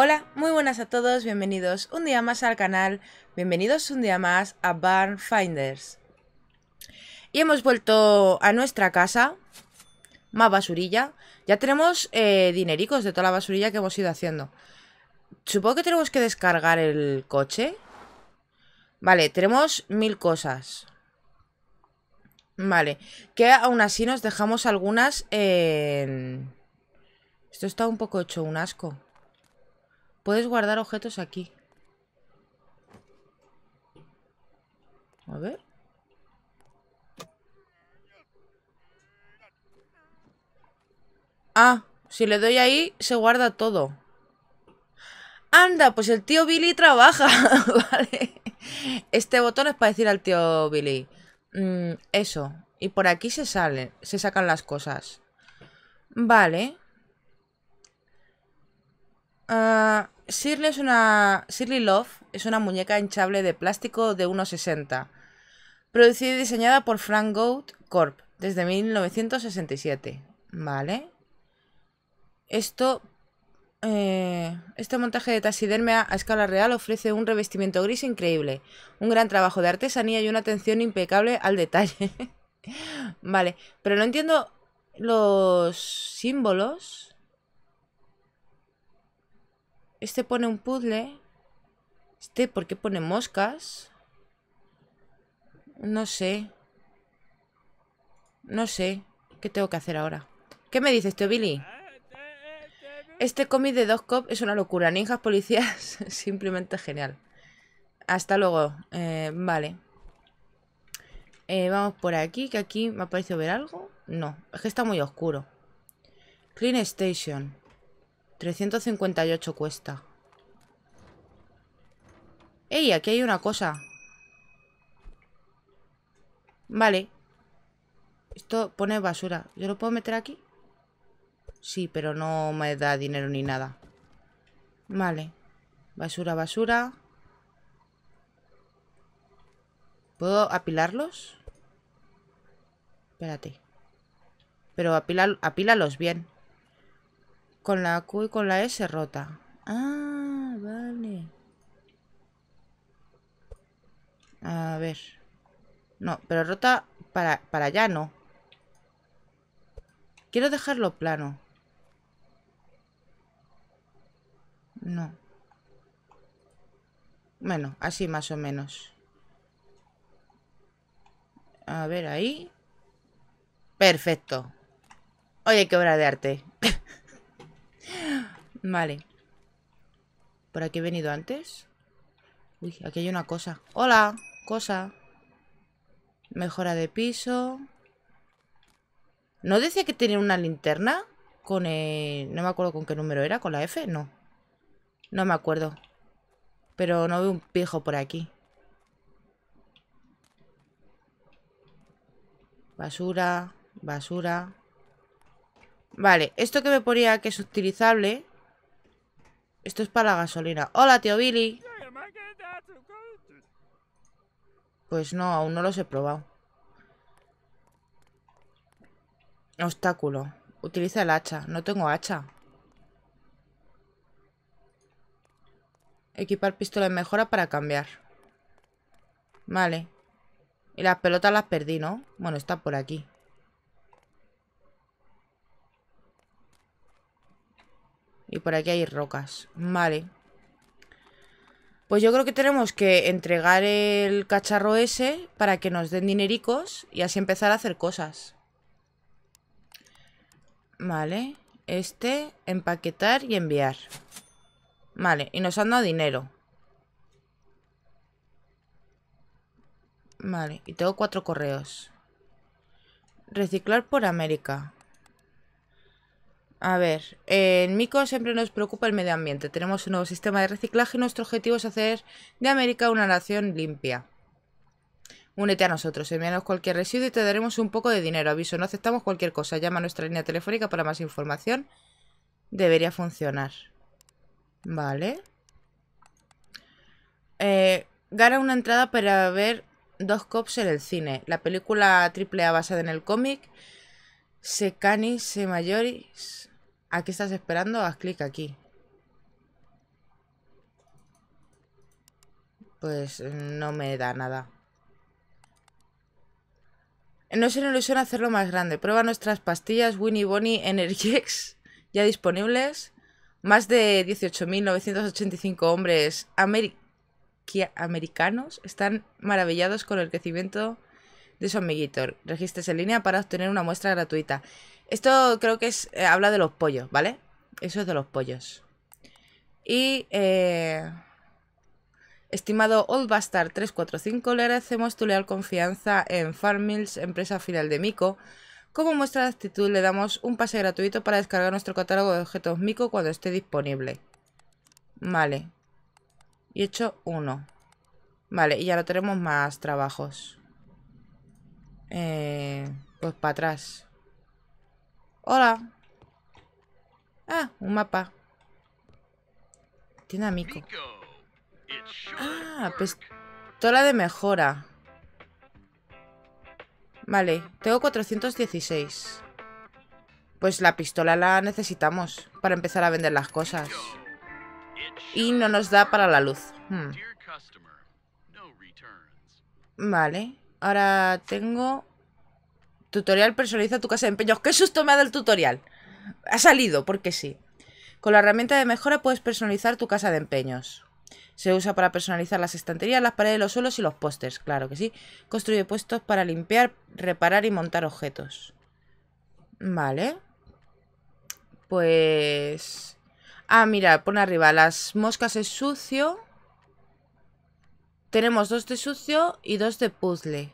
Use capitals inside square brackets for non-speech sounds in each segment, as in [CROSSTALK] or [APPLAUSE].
Hola, muy buenas a todos, bienvenidos un día más al canal, bienvenidos un día más a Barn Finders. Y hemos vuelto a nuestra casa, más basurilla. Ya tenemos eh, dinericos de toda la basurilla que hemos ido haciendo. Supongo que tenemos que descargar el coche. Vale, tenemos mil cosas. Vale, que aún así nos dejamos algunas en... Esto está un poco hecho un asco. Puedes guardar objetos aquí. A ver. Ah, si le doy ahí, se guarda todo. Anda, pues el tío Billy trabaja, [LAUGHS] vale. Este botón es para decir al tío Billy. Mm, eso. Y por aquí se salen, se sacan las cosas. Vale. Ah Shirley, es una, Love es una muñeca hinchable de plástico de 1,60, producida y diseñada por Frank Goat Corp desde 1967. ¿Vale? Esto, eh, este montaje de taxidermia a escala real ofrece un revestimiento gris increíble, un gran trabajo de artesanía y una atención impecable al detalle. [LAUGHS] vale, pero no entiendo los símbolos. Este pone un puzzle. Este, ¿por qué pone moscas? No sé. No sé. ¿Qué tengo que hacer ahora? ¿Qué me dices, este Billy? Este cómic de Dos Cop es una locura. Ninjas policías, [LAUGHS] simplemente genial. Hasta luego. Eh, vale. Eh, vamos por aquí, que aquí me ha parecido ver algo. No, es que está muy oscuro. Clean Station. 358 cuesta. ¡Ey! Aquí hay una cosa. Vale. Esto pone basura. ¿Yo lo puedo meter aquí? Sí, pero no me da dinero ni nada. Vale. Basura, basura. ¿Puedo apilarlos? Espérate. Pero apila, apílalos bien con la Q y con la S rota. Ah, vale. A ver. No, pero rota para, para allá no. Quiero dejarlo plano. No. Bueno, así más o menos. A ver, ahí. Perfecto. Oye, qué obra de arte. Vale. ¿Por aquí he venido antes? Uy, aquí hay una cosa. ¡Hola! Cosa. Mejora de piso. ¿No decía que tenía una linterna? Con el... No me acuerdo con qué número era. ¿Con la F? No. No me acuerdo. Pero no veo un pijo por aquí. Basura. Basura. Vale, esto que me ponía que es utilizable esto es para la gasolina. Hola, tío Billy. Pues no, aún no los he probado. Obstáculo. Utiliza el hacha. No tengo hacha. Equipar pistola en mejora para cambiar. Vale. Y las pelotas las perdí, ¿no? Bueno, está por aquí. Y por aquí hay rocas. Vale. Pues yo creo que tenemos que entregar el cacharro ese para que nos den dinericos y así empezar a hacer cosas. Vale. Este, empaquetar y enviar. Vale, y nos han dado dinero. Vale, y tengo cuatro correos. Reciclar por América. A ver, en Mico siempre nos preocupa el medio ambiente. Tenemos un nuevo sistema de reciclaje y nuestro objetivo es hacer de América una nación limpia. Únete a nosotros, envíanos cualquier residuo y te daremos un poco de dinero. Aviso, no aceptamos cualquier cosa. Llama a nuestra línea telefónica para más información. Debería funcionar. Vale. Eh, gana una entrada para ver Dos Cops en el cine. La película AAA basada en el cómic Secanis se Mayoris ¿A qué estás esperando? Haz clic aquí. Pues mm, no me da nada. No es una ilusión hacerlo más grande. Prueba nuestras pastillas Winnie Bonnie Energex [LAUGHS] ya disponibles. Más de 18.985 hombres americanos están maravillados con el crecimiento de su amiguito. registres en línea para obtener una muestra gratuita. Esto creo que es. Eh, habla de los pollos, ¿vale? Eso es de los pollos. Y. Eh, estimado Old 345, le agradecemos tu leal confianza en Farm empresa filial de Mico. Como muestra de actitud, le damos un pase gratuito para descargar nuestro catálogo de objetos Mico cuando esté disponible. Vale. Y hecho uno. Vale, y ya no tenemos más trabajos. Eh, pues para atrás. Hola. Ah, un mapa. Tiene amigo. Ah, pistola pues, de mejora. Vale, tengo 416. Pues la pistola la necesitamos para empezar a vender las cosas. Y no nos da para la luz. Hmm. Vale, ahora tengo Tutorial personaliza tu casa de empeños. ¡Qué susto me ha dado el tutorial! Ha salido, porque sí. Con la herramienta de mejora puedes personalizar tu casa de empeños. Se usa para personalizar las estanterías, las paredes, los suelos y los pósters, claro que sí. Construye puestos para limpiar, reparar y montar objetos. Vale. Pues... Ah, mira, pone arriba, las moscas es sucio. Tenemos dos de sucio y dos de puzzle.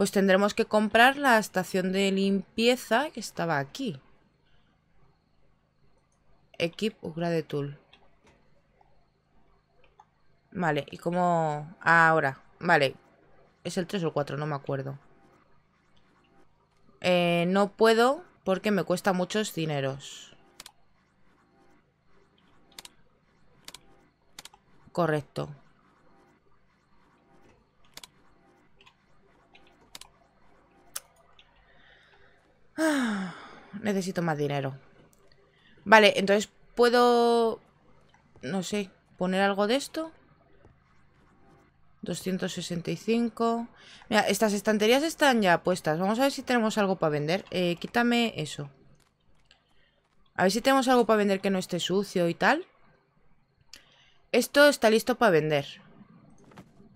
Pues tendremos que comprar la estación de limpieza que estaba aquí. Equipo Ugra Tool. Vale, ¿y cómo...? ahora. Vale. Es el 3 o el 4, no me acuerdo. Eh, no puedo porque me cuesta muchos dineros. Correcto. [SIGHS] necesito más dinero. Vale, entonces puedo... No sé, poner algo de esto. 265. Mira, estas estanterías están ya puestas. Vamos a ver si tenemos algo para vender. Eh, quítame eso. A ver si tenemos algo para vender que no esté sucio y tal. Esto está listo para vender.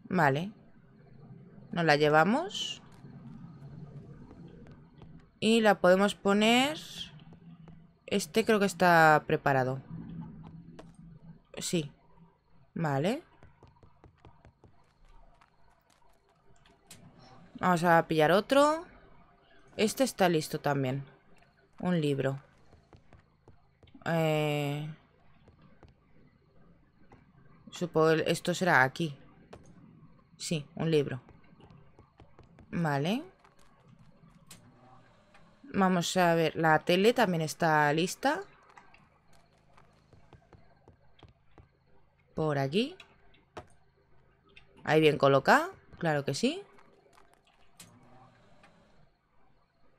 Vale. Nos la llevamos. Y la podemos poner... Este creo que está preparado. Sí. Vale. Vamos a pillar otro. Este está listo también. Un libro. Eh... Supongo esto será aquí. Sí, un libro. Vale. Vamos a ver, la tele también está lista. Por aquí. Ahí bien colocada, claro que sí.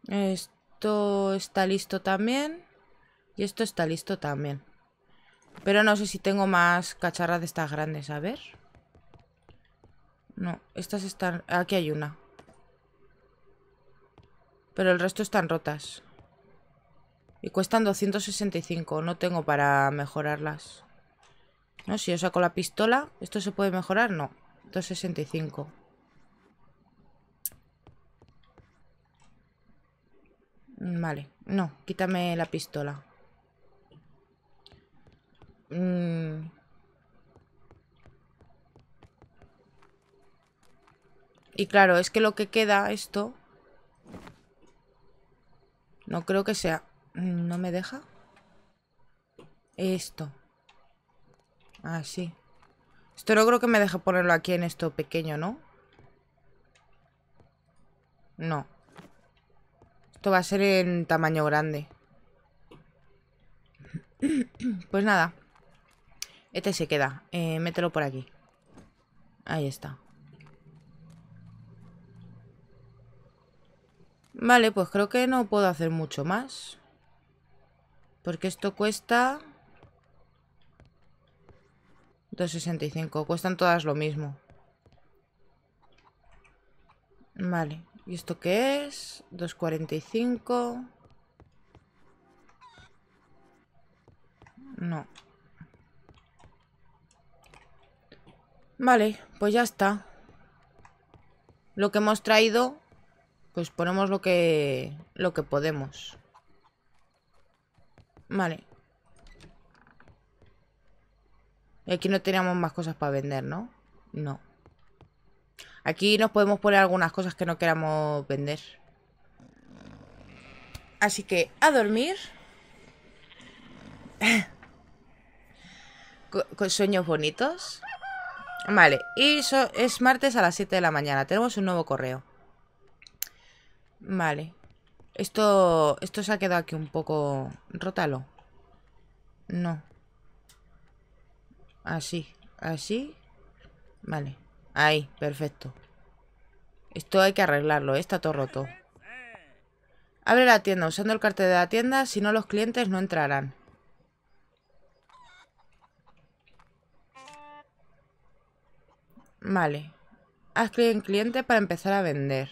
Esto está listo también. Y esto está listo también. Pero no sé si tengo más cacharras de estas grandes. A ver. No, estas están... Aquí hay una. Pero el resto están rotas. Y cuestan 265. No tengo para mejorarlas. No, si yo saco la pistola, ¿esto se puede mejorar? No. 265. Mm, vale. No, quítame la pistola. Mm. Y claro, es que lo que queda esto no creo que sea. ¿No me deja? Esto. Así. Ah, esto no creo que me deje ponerlo aquí en esto pequeño, ¿no? No. Esto va a ser en tamaño grande. [CLEARS THROAT] Pues nada. Este se queda. Eh, mételo por aquí. Ahí está. Vale, pues creo que no puedo hacer mucho más. Porque esto cuesta... 2.65. Cuestan todas lo mismo. Vale. ¿Y esto qué es? 2.45. No. Vale, pues ya está. Lo que hemos traído pues ponemos lo que, lo que podemos. Vale. Y aquí no teníamos más cosas para vender, ¿no? No. Aquí nos podemos poner algunas cosas que no queramos vender. Así que a dormir. [LAUGHS] con, sueños bonitos. Vale, y es martes a las 7 de la mañana. Tenemos un nuevo correo. Vale. Esto, esto se ha quedado aquí un poco... Rótalo. No. Así, así. Vale. Ahí, perfecto. Esto hay que arreglarlo, ¿eh? está todo roto. Abre la tienda usando el cartel de la tienda, si no los clientes no entrarán. Vale. Haz clic en cliente para empezar a vender.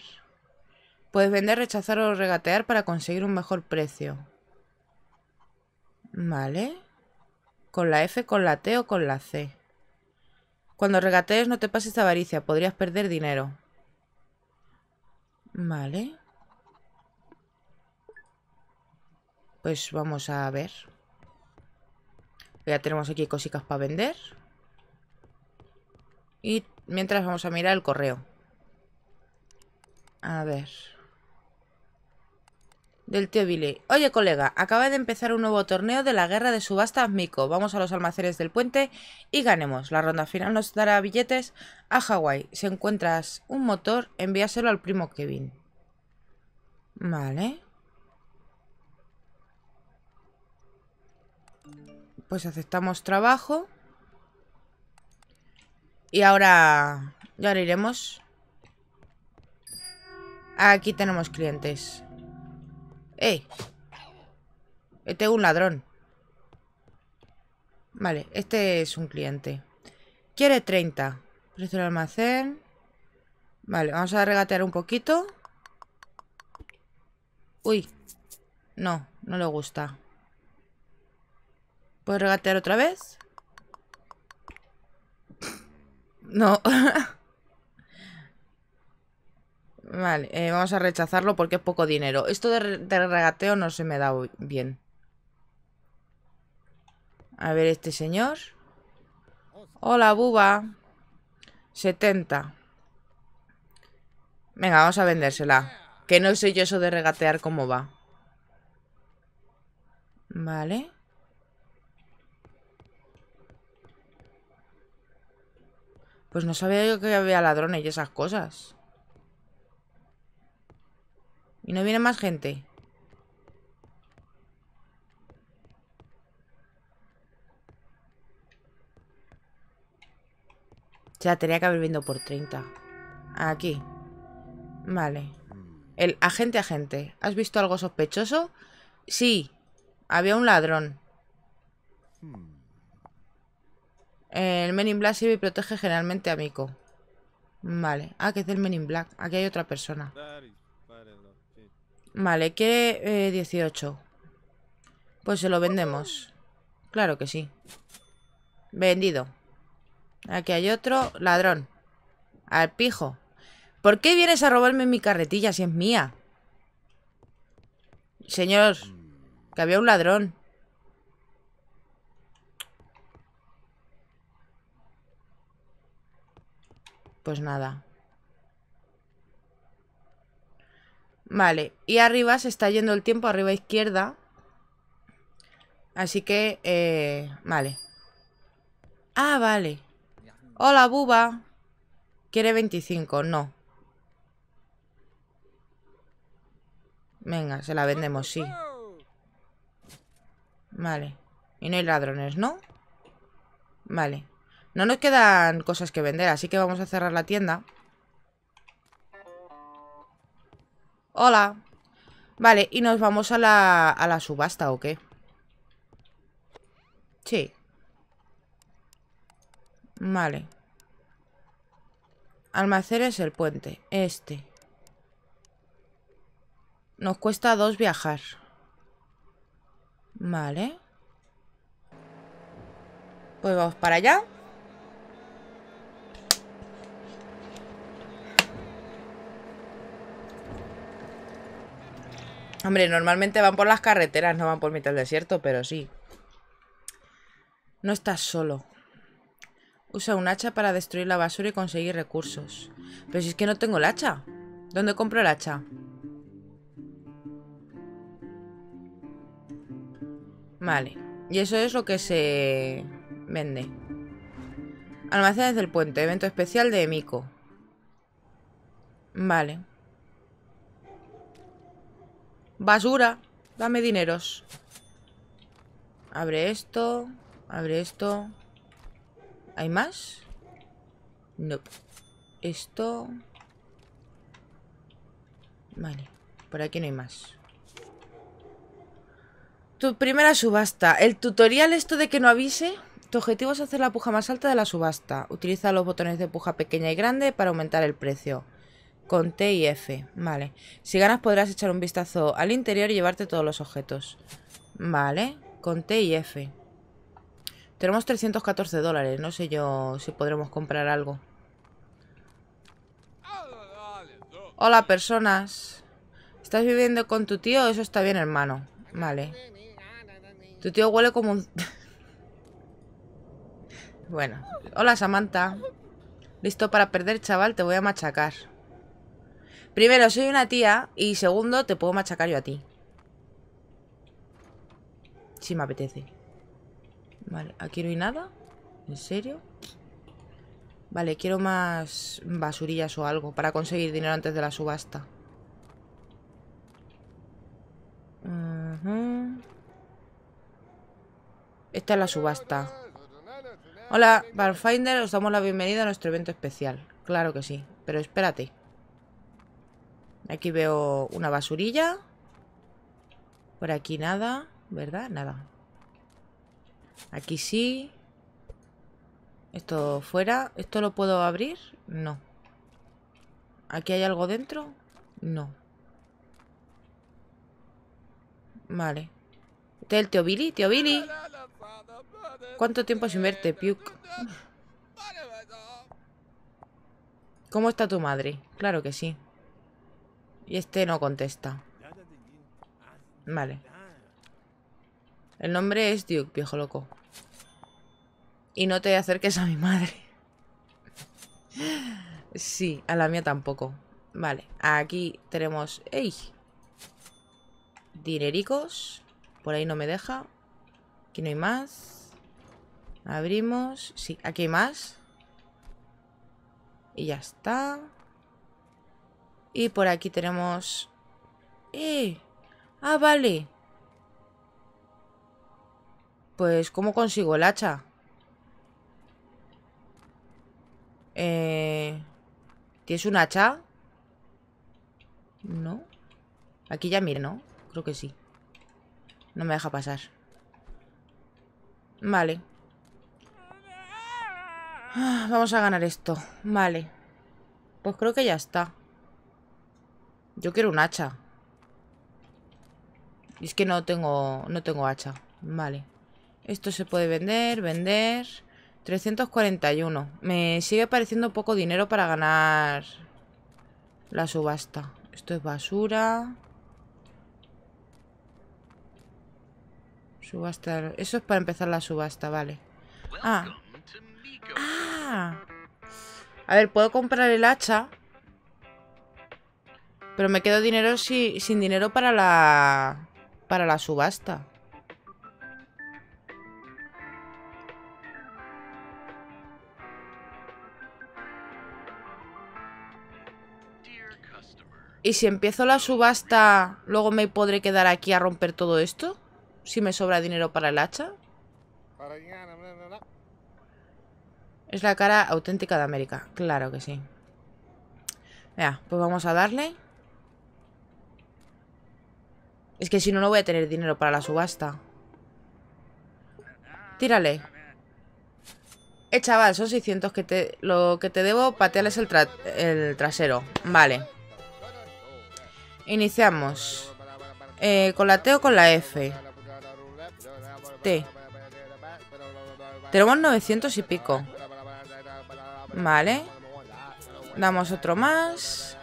Puedes vender, rechazar o regatear para conseguir un mejor precio. Vale. Con la F, con la T o con la C. Cuando regatees no te pases avaricia, podrías perder dinero. Vale. Pues vamos a ver. Ya tenemos aquí cositas para vender. Y mientras vamos a mirar el correo. A ver del tío Billy. Oye, colega, acaba de empezar un nuevo torneo de la guerra de subastas Mico. Vamos a los almacenes del puente y ganemos. La ronda final nos dará billetes a Hawái. Si encuentras un motor, envíaselo al primo Kevin. Vale. Pues aceptamos trabajo. Y ahora... Y ahora iremos. Aquí tenemos clientes. ¡Ey! Este es un ladrón. Vale, este es un cliente. Quiere 30. Precio del almacén. Vale, vamos a regatear un poquito. Uy. No, no le gusta. ¿Puedo regatear otra vez? No. [LAUGHS] Vale, eh, vamos a rechazarlo porque es poco dinero. Esto de, regateo no se me da bien. A ver este señor. Hola, buba. 70. Venga, vamos a vendérsela. Que no sé yo eso de regatear cómo va. Vale. Pues no sabía yo que había ladrones y esas cosas no viene más gente. Ya, sea, tenía que haber viendo por 30. Aquí. Vale. El agente, agente. ¿Has visto algo sospechoso? Sí. Había un ladrón. El Men in Black sirve y protege generalmente a Miko. Vale. Ah, que es el Men in Black. Aquí hay otra persona. Vale, que eh, 18. Pues se lo vendemos. Claro que sí. Vendido. Aquí hay otro. Ladrón. Al pijo. ¿Por qué vienes a robarme mi carretilla si es mía? Señor, que había un ladrón. Pues nada. Vale, y arriba se está yendo el tiempo, arriba izquierda. Así que, eh, vale. Ah, vale. Hola, buba. Quiere 25, no. Venga, se la vendemos, sí. Vale. Y no hay ladrones, ¿no? Vale. No nos quedan cosas que vender, así que vamos a cerrar la tienda. Hola. Vale, y nos vamos a la, a la subasta, ¿o qué? Sí. Vale. Almacer es el puente. Este. Nos cuesta dos viajar. Vale. Pues vamos para allá. Hombre, normalmente van por las carreteras, no van por mitad del desierto, pero sí. No estás solo. Usa un hacha para destruir la basura y conseguir recursos. Pero si es que no tengo el hacha. ¿Dónde compro el hacha? Vale. Y eso es lo que se vende. Almacenes del puente, evento especial de Miko. Vale. Basura. Dame dineros. Abre esto. Abre esto. ¿Hay más? No. Esto. Vale. Por aquí no hay más. Tu primera subasta. El tutorial esto de que no avise... Tu objetivo es hacer la puja más alta de la subasta. Utiliza los botones de puja pequeña y grande para aumentar el precio con T y F. Vale. Si ganas podrás echar un vistazo al interior y llevarte todos los objetos. Vale. Con T y F. Tenemos 314 dólares. No sé yo si podremos comprar algo. Hola, personas. ¿Estás viviendo con tu tío? Eso está bien, hermano. Vale. Tu tío huele como un... [LAUGHS] bueno. Hola, Samantha. Listo para perder, chaval. Te voy a machacar. Primero, soy una tía. Y segundo, te puedo machacar yo a ti. Si me apetece. Vale, aquí no hay nada. ¿En serio? Vale, quiero más basurillas o algo para conseguir dinero antes de la subasta. Esta es la subasta. Hola, Barfinder, os damos la bienvenida a nuestro evento especial. Claro que sí, pero espérate. Aquí veo una basurilla. Por aquí nada, ¿verdad? Nada. Aquí sí. Esto fuera. ¿Esto lo puedo abrir? No. ¿Aquí hay algo dentro? No. Vale. Este es el Billy. Billy. ¿Cuánto tiempo se verte, Piuk? ¿Cómo está tu madre? Claro que sí. Y este no contesta. Vale. El nombre es Duke, viejo loco. Y no te acerques a mi madre. sí, a la mía tampoco. Vale, aquí tenemos... ¡Ey! Dinericos. Por ahí no me deja. Aquí no hay más. Abrimos. Sí, aquí hay más. Y ya está. Y por aquí tenemos... ¡Eh! ¡Ah, vale! Pues, ¿cómo consigo el hacha? Eh, ¿Tienes un hacha? ¿No? Aquí ya mire, ¿no? Creo que sí. No me deja pasar. Vale. Ah, vamos a ganar esto. Vale. Pues creo que ya está. Yo quiero un hacha. Y es que no tengo, no tengo hacha. Vale. Esto se puede vender, vender. 341. Me sigue pareciendo poco dinero para ganar la subasta. Esto es basura. Subasta. Eso es para empezar la subasta, vale. Ah. Ah. A ver, puedo comprar el hacha pero me quedo dinero sin dinero para la... Para la subasta. ¿Y si empiezo la subasta, luego me podré quedar aquí a romper todo esto? Si me sobra dinero para el hacha. Es la cara auténtica de América. Claro que sí. Vea, pues vamos a darle. Es que si no, no voy a tener dinero para la subasta. Tírale. Eh, chaval, son 600 que te... Lo que te debo, patearles el, el trasero. Vale. Iniciamos. Eh, con la T o con la F. T. Tenemos 900 y pico. Vale. Damos otro más.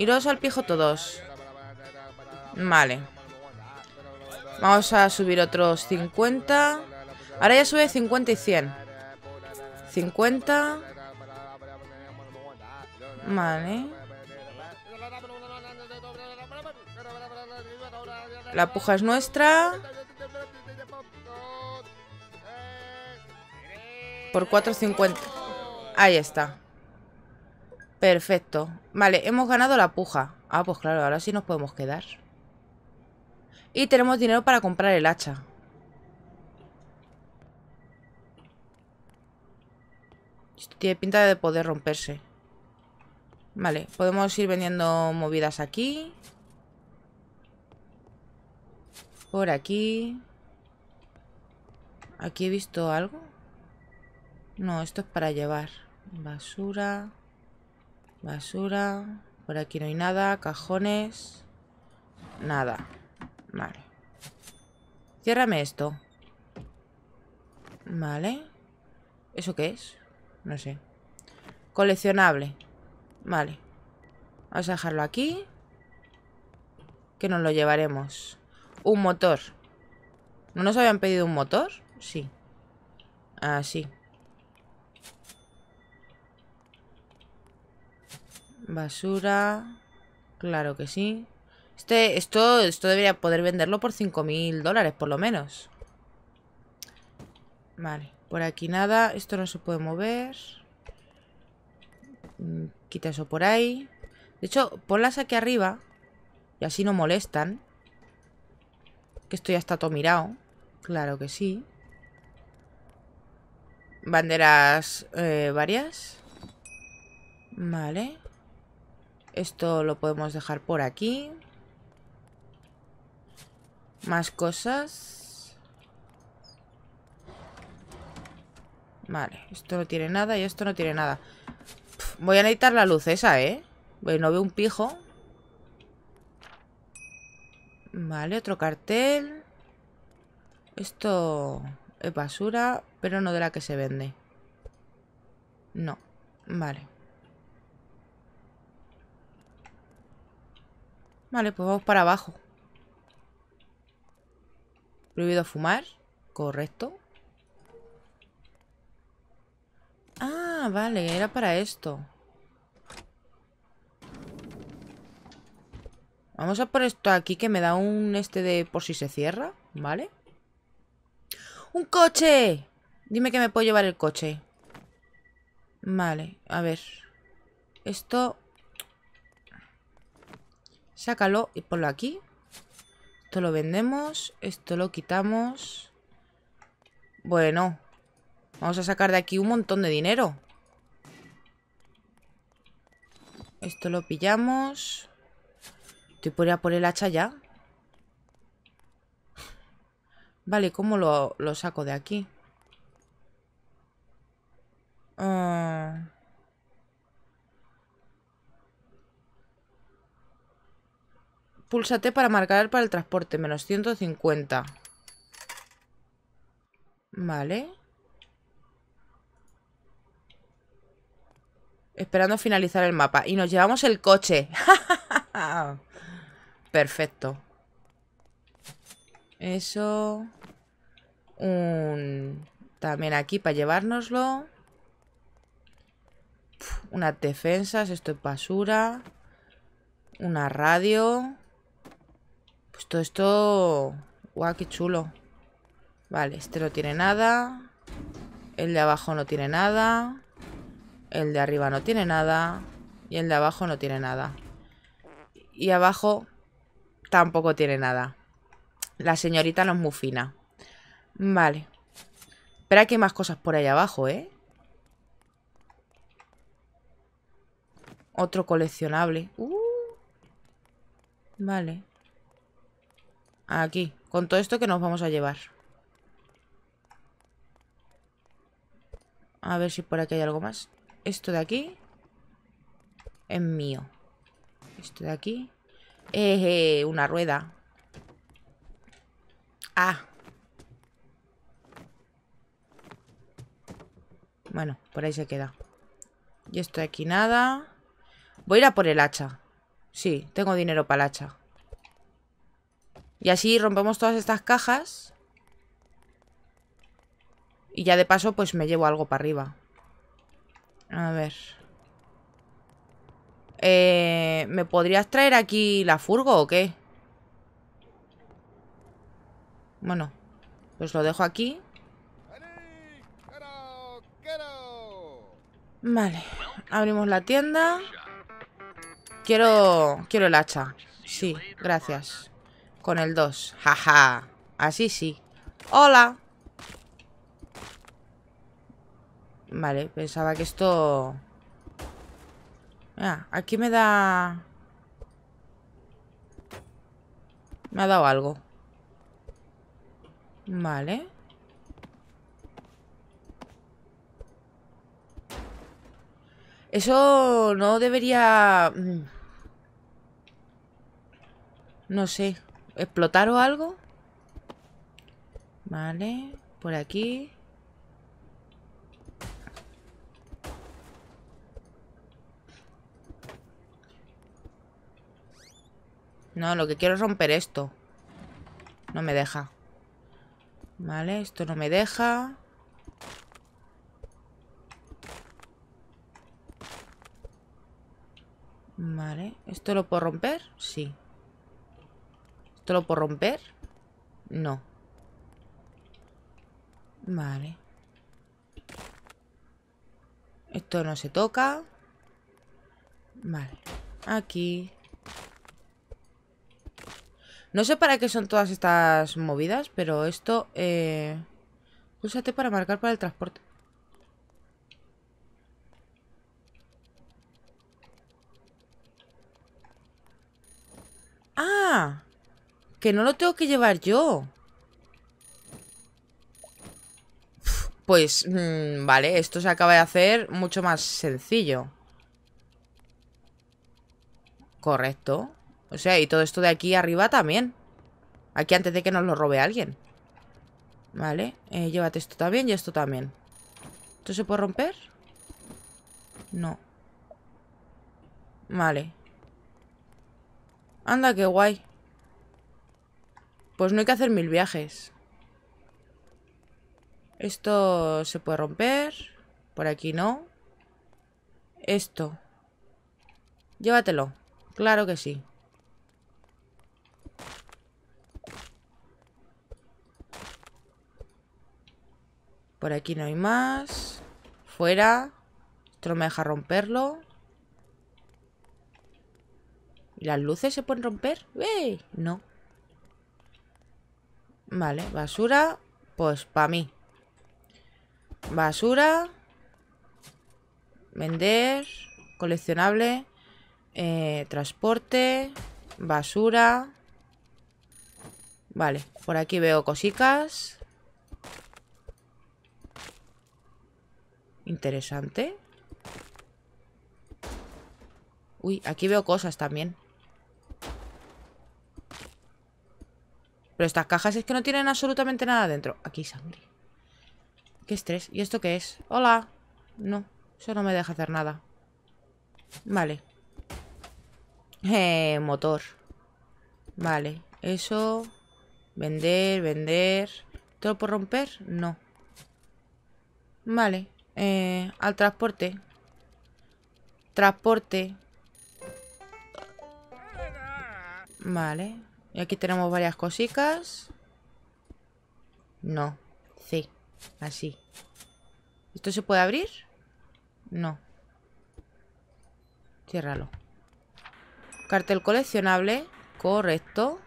Iros al pijo todos. Vale. Vamos a subir otros 50. Ahora ya sube 50 y 100. 50. Vale. La puja es nuestra. Por 4.50. Ahí está. Perfecto. Vale, hemos ganado la puja. Ah, pues claro, ahora sí nos podemos quedar. Y tenemos dinero para comprar el hacha. Esto tiene pinta de poder romperse. Vale, podemos ir vendiendo movidas aquí. Por aquí. Aquí he visto algo. No, esto es para llevar. Basura. Basura. Por aquí no hay nada. Cajones. Nada. Vale. Ciérrame esto. Vale. ¿Eso qué es? No sé. Coleccionable. Vale. Vamos a dejarlo aquí. Que nos lo llevaremos. Un motor. ¿No nos habían pedido un motor? Sí. Ah, sí. Basura. Claro que sí. Este, esto, esto debería poder venderlo por 5.000 dólares, por lo menos. Vale, por aquí nada. Esto no se puede mover. Mm, quita eso por ahí. De hecho, ponlas aquí arriba. Y así no molestan. Que esto ya está todo mirado. Claro que sí. Banderas eh, varias. Vale. Esto lo podemos dejar por aquí. Más cosas. Vale, esto no tiene nada y esto no tiene nada. voy a necesitar la luz esa, ¿eh? Bueno, pues no veo un pijo. Vale, otro cartel. Esto es basura, pero no de la que se vende. No, vale. Vale, pues vamos para abajo. Prohibido fumar. Correcto. Ah, vale, era para esto. Vamos a por esto aquí que me da un este de por si se cierra, ¿vale? ¡Un coche! Dime que me puedo llevar el coche. Vale, a ver. Esto Sácalo y ponlo aquí. Esto lo vendemos. Esto lo quitamos. Bueno. Vamos a sacar de aquí un montón de dinero. Esto lo pillamos. Estoy por ir a por el hacha ya. Vale, ¿cómo lo, saco de aquí? Ah. Púlsate para marcar para el transporte. Menos 150. Vale. Esperando finalizar el mapa. Y nos llevamos el coche. [LAUGHS] Perfecto. Eso. Un... También aquí para llevárnoslo. unas defensas. Esto es basura. Una radio. Esto, esto... Guau, qué chulo. Vale, este no tiene nada. El de abajo no tiene nada. El de arriba no tiene nada. Y el de abajo no tiene nada. Y abajo tampoco tiene nada. La señorita no es muy fina. Vale. Espera que hay más cosas por ahí abajo, ¿eh? Otro coleccionable. Uh. Vale. Aquí, con todo esto que nos vamos a llevar. A ver si por aquí hay algo más. Esto de aquí es mío. Esto de aquí. Eh, una rueda. Ah. Bueno, por ahí se queda. Y esto de aquí nada. Voy a ir a por el hacha. Sí, tengo dinero para el hacha. Y así rompemos todas estas cajas. Y ya de paso, pues me llevo algo para arriba. A ver. Eh, ¿Me podrías traer aquí la furgo o qué? Bueno, pues lo dejo aquí. Vale, abrimos la tienda. Quiero, quiero el hacha. Sí, gracias. Con el 2. Jaja. Así sí. ¡Hola! Vale, pensaba que esto... Ah, aquí me da... Me ha dado algo. Vale. Eso no debería... Mm. No sé explotar o algo. Vale, por aquí. No, lo que quiero es romper esto. No me deja. Vale, esto no me deja. Vale, ¿esto lo puedo romper? Sí. ¿Solo por romper? No. Vale. Esto no se toca. Vale. Aquí. No sé para qué son todas estas movidas, pero esto... Eh, úsate para marcar para el transporte. Que no lo tengo que llevar yo. Pues, mm, vale, esto se acaba de hacer mucho más sencillo. Correcto. O sea, y todo esto de aquí arriba también. Aquí antes de que nos lo robe alguien. Vale, eh, llévate esto también y esto también. ¿Esto se puede romper? No. Vale. Anda, qué guay. Pues no hay que hacer mil viajes. Esto se puede romper. Por aquí no. Esto. Llévatelo. Claro que sí. Por aquí no hay más. Fuera. Esto no me deja romperlo. ¿Y las luces se pueden romper? ¡Eh! No. Vale, basura, pues para mí. Basura. Vender. Coleccionable. Eh, transporte. Basura. Vale, por aquí veo cositas. Interesante. Uy, aquí veo cosas también. Pero estas cajas es que no tienen absolutamente nada dentro. Aquí sangre. Qué estrés. ¿Y esto qué es? Hola. No, eso no me deja hacer nada. Vale. Eh, motor. Vale, eso... Vender, vender... ¿Todo por romper? No. Vale. Eh, al transporte. Transporte. Vale. Y aquí tenemos varias cositas. No. Sí. Así. ¿Esto se puede abrir? No. Ciérralo. Cartel coleccionable. Correcto.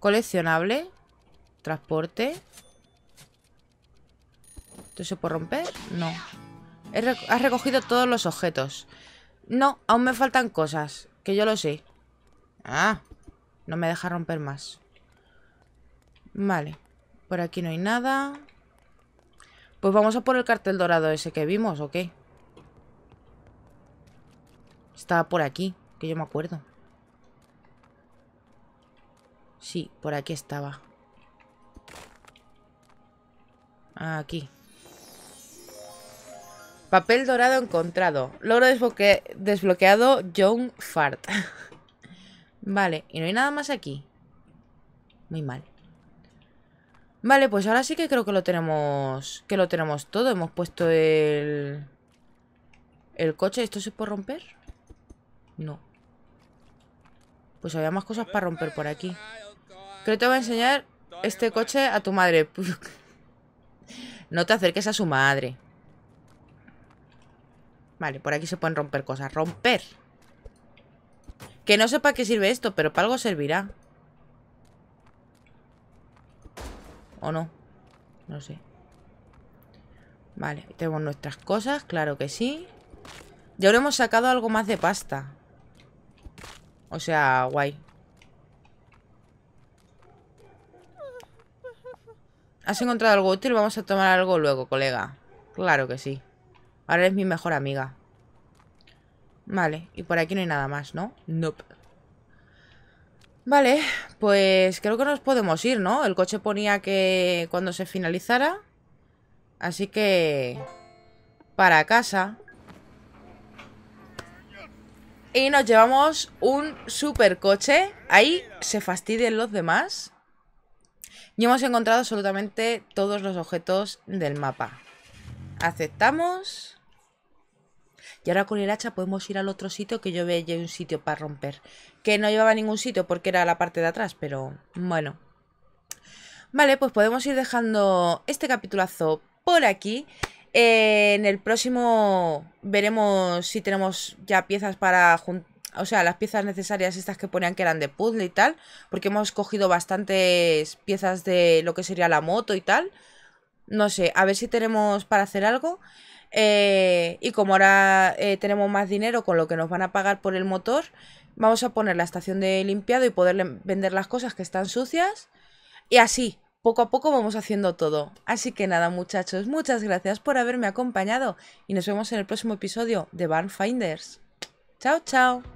Coleccionable. Transporte. ¿Esto se puede romper? No. has recogido todos los objetos. No, aún me faltan cosas. Que yo lo sé. Ah, no me deja romper más. Vale. Por aquí no hay nada. Pues vamos a por el cartel dorado ese que vimos, ¿o qué? Estaba por aquí, que yo me acuerdo. Sí, por aquí estaba. Aquí. Papel dorado encontrado. Logro desbloqueado John Fart. [LAUGHS] Vale, y no hay nada más aquí. Muy mal. Vale, pues ahora sí que creo que lo tenemos... Que lo tenemos todo. Hemos puesto el... El coche. ¿Esto se puede romper? No. Pues había más cosas para romper por aquí. Creo que te voy a enseñar este coche a tu madre. [LAUGHS] no te acerques a su madre. Vale, por aquí se pueden romper cosas. ¡Romper! Que no sé para qué sirve esto, pero para algo servirá. ¿O no? No sé. Vale, tenemos nuestras cosas, claro que sí. ahora hemos sacado algo más de pasta. O sea, guay. ¿Has encontrado algo útil? Vamos a tomar algo luego, colega. Claro que sí. Ahora eres mi mejor amiga. Vale, y por aquí no hay nada más, ¿no? Nope. Vale, pues creo que nos podemos ir, ¿no? El coche ponía que cuando se finalizara. Así que... Para casa. Y nos llevamos un supercoche. Ahí se fastidian los demás. Y hemos encontrado absolutamente todos los objetos del mapa. Aceptamos. Y ahora con el hacha podemos ir al otro sitio que yo veía un sitio para romper. Que no llevaba ningún sitio porque era la parte de atrás, pero bueno. Vale, pues podemos ir dejando este capitulazo por aquí. Eh, en el próximo veremos si tenemos ya piezas para o sea, las piezas necesarias estas que ponían que eran de puzzle y tal, porque hemos cogido bastantes piezas de lo que sería la moto y tal. No sé, a ver si tenemos para hacer algo. Eh, y como ahora eh, tenemos más dinero con lo que nos van a pagar por el motor, vamos a poner la estación de limpiado y poder vender las cosas que están sucias. Y así, poco a poco vamos haciendo todo. Así que nada, muchachos, muchas gracias por haberme acompañado y nos vemos en el próximo episodio de Barn Finders. Chao, chao.